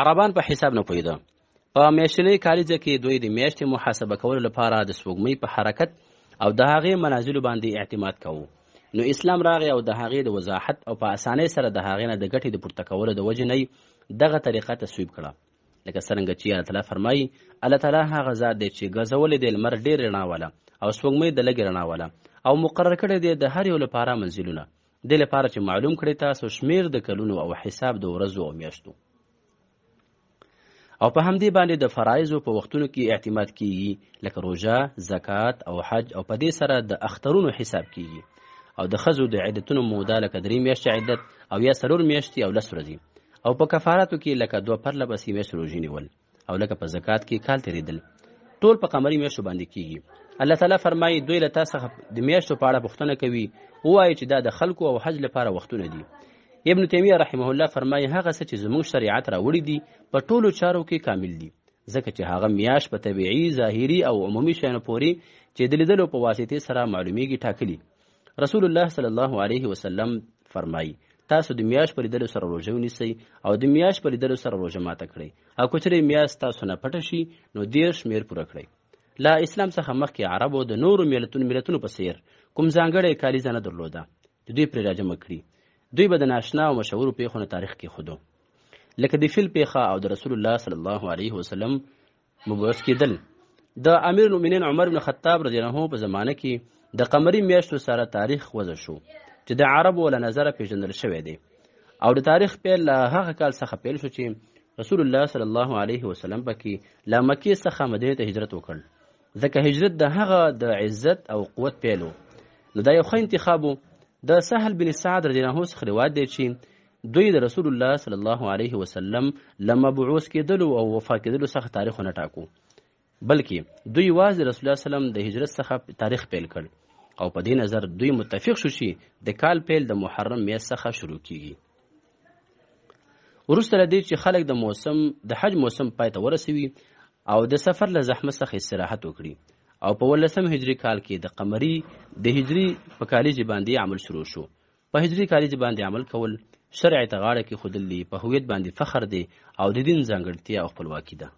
عربان په حساب نه پوهېده په میاشتنۍ کالیزه کې دوی د میاشتې محاسبه کولو لپاره د سپوږمۍ په حرکت او د هغې منازلو باندې اعتماد کوو نو اسلام راغی او د هغې د وضاحت او په اسانۍ سره د هغې نه د ګټې د پورته کولو د وجې نه دغه طریقه تصویب کړه لکه څرنګه چې الله تعالی فرمایي الله تعالی هغه ذات دی چې ګرځولی دی لمر ډېر رڼا واله او سپوږمۍ د لږې رڼا واله او مقرر کړی دی د هر یو لپاره منزلونه دې لپاره چې معلوم کړی تاسو شمیر د کلونو او حساب د ورځو او میاشتو او په همدې باندې د فرایزو په وختونو کې اعتماد کیږي لکه روژه زکات او حج او په دې سره د اخترونو حساب کیږي او د ښځو د عدتونو موده لکه درې میاشتې عدت او یا څلور میاشتې او لس ورځې او په کفاراتو کې لکه دوه پرله پسې میاشتې روژې نیول او لکه په زکات کې کال تېرېدل ټول په قمري میاشتو باندې کیږي الله تعالی فرمایي دوی له تا څخه د میاشتو په اړه پوښتنه کوي ووایي چې دا د خلکو او حج لپاره وختونه دي ابن تیمیه رحمه الله فرمایي هغه څه چې زموږ شریعت راوړي دي په ټولو چارو کې کامل دي ځکه چې هغه میاش په طبیعي ظاهري او عمومي شیانو پورې چې د لیدلو په واسطې سره معلومیږي ټاکلي رسول الله صلی الله علیه وسلم فرمایي تاسو د میاش په لیدلو سره روژه ونیسئ او د میاش په لیدلو سره روژه ماته کړئ او که میاش تاسو نه پټه شي نو دېرش شمېر پوره کړئ لا اسلام څخه مخکې عربو د نورو ملتونو ملتونو په څېر کوم ځانګړی کالیزه نه درلوده د دوی پرې راجمع کړي دوی به د ناشنا او مشهورو پیښو نه تاریخ کې خودو لکه د فیل پیښه او د رسول الله صلی الله علیه وسلم مبوس کېدل د امیر المؤمنین عمر بن خطاب رضی الله په زمانه کې د قمری میاشتو سره تاریخ وزه شو چې د عربو له نظره پیژندل شوی دی او د تاریخ پیل له هغه کال څخه پیل شو چې رسول الله صلی الله علیه وسلم پکې له مکې څخه مدینې ته هجرت وکړ ځکه هجرت د هغه د عزت او قوت پیلو نو دا یو ښه انتخاب د سهل بن سعد رضی الله څخه روایت دی چې دوی د رسول الله صلی الله علیه وسلم لما بعوث کېدلو او وفا کېدلو څخه تاریخ نه ټاکو بلکې دوی واځ رسول الله سلام د هجرت څخه تاریخ پیل کړ او په دې نظر دوی متفق شو چې د کال پیل د محرم میاشت څخه شروع کیږي وروسته له دې چې خلک د موسم د حج موسم پای ته ورسوي او د سفر له زحمت څخه استراحت وکړي او په ولسم هجری کال کې د قمری د هجری په کالج باندې عمل شروع شو په هجری کالج باندې عمل کول شرع ته غاړه کې خودلی په هویت باندې فخر دی او د دین ځانګړتیا او خپلواکي ده